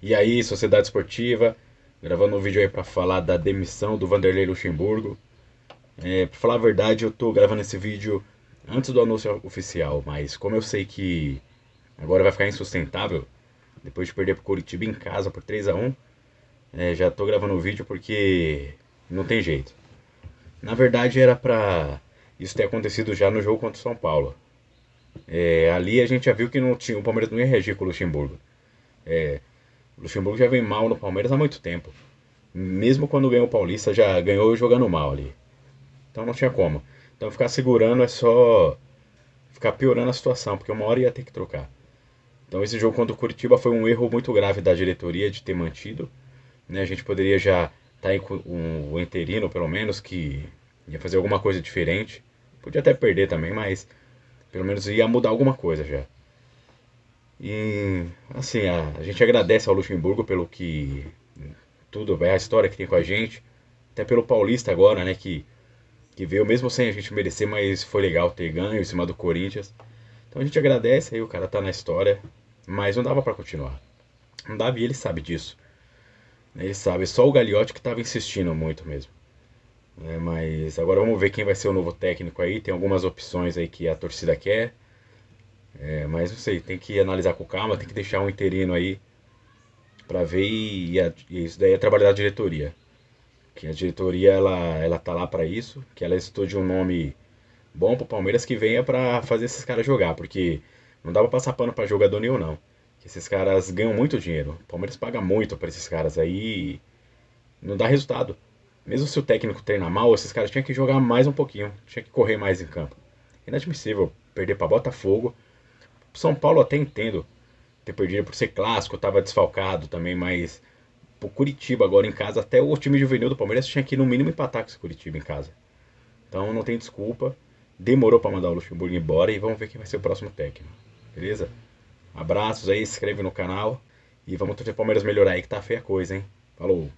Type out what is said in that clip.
E aí, Sociedade Esportiva, gravando um vídeo aí para falar da demissão do Vanderlei Luxemburgo. É, para falar a verdade, eu tô gravando esse vídeo antes do anúncio oficial, mas como eu sei que agora vai ficar insustentável, depois de perder pro Curitiba em casa por 3 a 1 é, já tô gravando o vídeo porque não tem jeito. Na verdade, era pra isso ter acontecido já no jogo contra o São Paulo. É, ali a gente já viu que não tinha, o Palmeiras não ia reagir com o Luxemburgo. É, o Luxemburgo já vem mal no Palmeiras há muito tempo. Mesmo quando ganhou o Paulista, já ganhou jogando mal ali. Então não tinha como. Então ficar segurando é só ficar piorando a situação, porque uma hora ia ter que trocar. Então esse jogo contra o Curitiba foi um erro muito grave da diretoria de ter mantido. Né? A gente poderia já estar tá com um, o interino, pelo menos, que ia fazer alguma coisa diferente. Podia até perder também, mas pelo menos ia mudar alguma coisa já. E assim, a, a gente agradece ao Luxemburgo pelo que tudo, é a história que tem com a gente, até pelo Paulista agora, né, que que veio mesmo sem a gente merecer, mas foi legal ter ganho em cima do Corinthians. Então a gente agradece aí, o cara tá na história, mas não dava para continuar. Não dava e ele sabe disso. Ele sabe, só o Gagliotti que tava insistindo muito mesmo. Né? Mas agora vamos ver quem vai ser o novo técnico aí. Tem algumas opções aí que a torcida quer. É, mas não sei, tem que analisar com calma, tem que deixar um interino aí para ver e, e, isso daí é trabalho da diretoria. Que a diretoria ela ela tá lá para isso, que ela estuda um nome bom pro Palmeiras que venha para fazer esses caras jogar, porque não dá para passar pano para jogador nenhum não. Que esses caras ganham muito dinheiro. O Palmeiras paga muito para esses caras aí, não dá resultado. Mesmo se o técnico treinar mal, esses caras tinham que jogar mais um pouquinho, tinha que correr mais em campo. Inadmissível perder para Botafogo. São Paulo até entendo ter perdido por ser clássico, estava desfalcado também, mas o Curitiba agora em casa, até o time juvenil do Palmeiras tinha que no mínimo empatar com esse Curitiba em casa. Então não tem desculpa. Demorou para mandar o Luxemburgo embora e vamos ver quem vai ser o próximo técnico. Beleza? Abraços aí, se inscreve no canal e vamos torcer o Palmeiras melhorar aí que tá feia a coisa, hein? Falou!